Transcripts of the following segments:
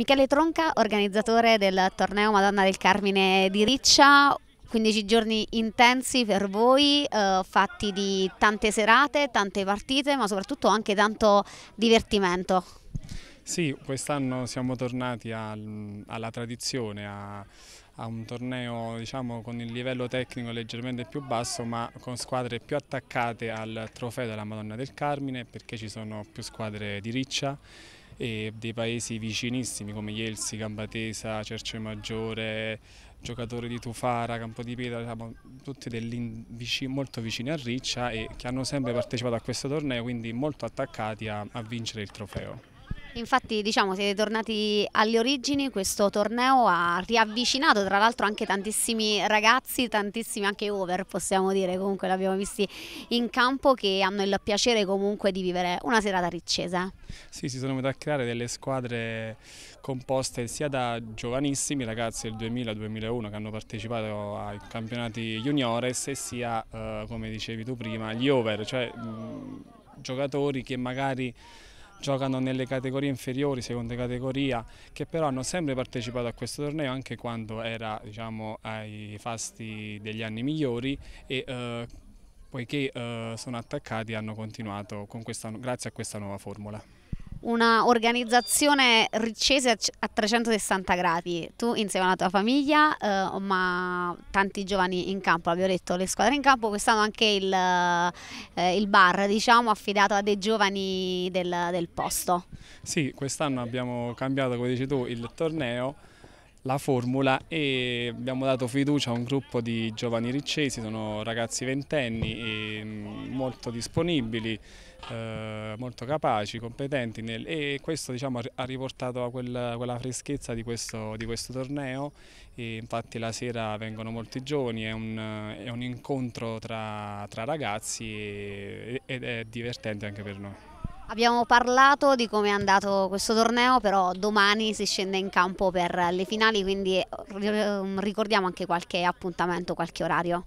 Michele Tronca, organizzatore del torneo Madonna del Carmine di Riccia, 15 giorni intensi per voi, eh, fatti di tante serate, tante partite, ma soprattutto anche tanto divertimento. Sì, quest'anno siamo tornati al, alla tradizione, a, a un torneo diciamo, con il livello tecnico leggermente più basso ma con squadre più attaccate al trofeo della Madonna del Carmine perché ci sono più squadre di riccia e dei paesi vicinissimi come Gambatesa, Cambatesa, Maggiore, giocatori di Tufara, Campo di Pietra, diciamo, tutti molto vicini a Riccia e che hanno sempre partecipato a questo torneo, quindi molto attaccati a, a vincere il trofeo. Infatti diciamo siete tornati alle origini, questo torneo ha riavvicinato tra l'altro anche tantissimi ragazzi, tantissimi anche over possiamo dire, comunque l'abbiamo visti in campo che hanno il piacere comunque di vivere una serata riccesa. Sì, si sono venute a creare delle squadre composte sia da giovanissimi ragazzi del 2000-2001 che hanno partecipato ai campionati juniores e sia, eh, come dicevi tu prima, gli over, cioè mh, giocatori che magari giocano nelle categorie inferiori, seconda categoria, che però hanno sempre partecipato a questo torneo anche quando era diciamo, ai fasti degli anni migliori e eh, poiché eh, sono attaccati hanno continuato questa, grazie a questa nuova formula una organizzazione riccese a 360 gradi. Tu insieme alla tua famiglia, eh, ma tanti giovani in campo, abbiamo detto, le squadre in campo, quest'anno anche il, eh, il, bar, diciamo, affidato a dei giovani del, del posto. Sì, quest'anno abbiamo cambiato, come dici tu, il torneo la formula e abbiamo dato fiducia a un gruppo di giovani riccesi, sono ragazzi ventenni e mm, molto disponibili, eh, molto capaci, competenti nel, e questo diciamo, ha riportato a quella, quella freschezza di questo, di questo torneo. E infatti la sera vengono molti giovani, è un, è un incontro tra, tra ragazzi e, ed è divertente anche per noi. Abbiamo parlato di come è andato questo torneo, però domani si scende in campo per le finali, quindi eh, ricordiamo anche qualche appuntamento, qualche orario.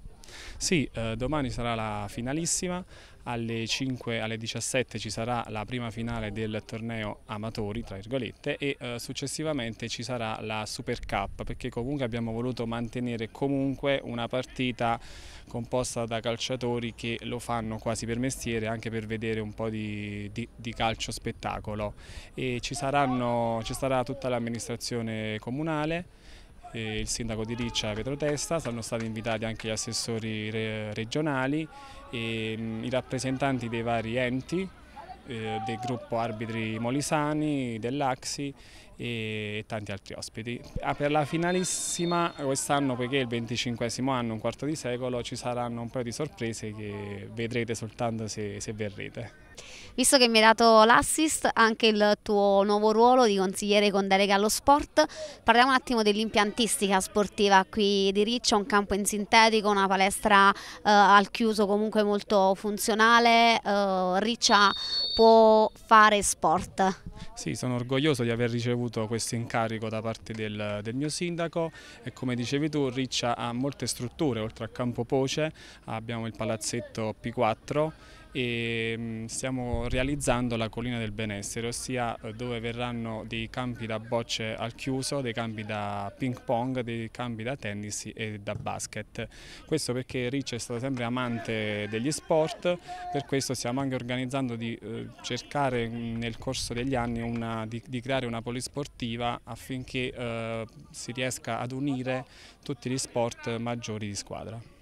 Sì, eh, domani sarà la finalissima, alle, 5, alle 17 ci sarà la prima finale del torneo amatori tra virgolette e eh, successivamente ci sarà la Super Cup perché comunque abbiamo voluto mantenere comunque una partita composta da calciatori che lo fanno quasi per mestiere anche per vedere un po' di, di, di calcio spettacolo e ci, saranno, ci sarà tutta l'amministrazione comunale eh, il sindaco di Riccia Pietro Testa, sono stati invitati anche gli assessori re regionali e mh, i rappresentanti dei vari enti eh, del gruppo arbitri molisani, dell'Axi e tanti altri ospiti. Ah, per la finalissima quest'anno, poiché è il 25 anno, un quarto di secolo, ci saranno un paio di sorprese che vedrete soltanto se, se verrete. Visto che mi hai dato l'assist, anche il tuo nuovo ruolo di consigliere con delega allo sport, parliamo un attimo dell'impiantistica sportiva qui di Riccia, un campo in sintetico, una palestra eh, al chiuso comunque molto funzionale, eh, Riccia può fare sport. Sì, sono orgoglioso di aver ricevuto questo incarico da parte del, del mio sindaco e come dicevi tu Riccia ha molte strutture, oltre a campo Poce abbiamo il palazzetto P4 e mm, stiamo realizzando la collina del benessere, ossia eh, dove verranno dei campi da bocce al chiuso, dei campi da ping pong, dei campi da tennis e da basket. Questo perché Rich è stato sempre amante degli sport, per questo stiamo anche organizzando di eh, cercare mm, nel corso degli anni una, di, di, creare una polisportiva affinché eh, si riesca ad unire tutti gli sport maggiori di squadra.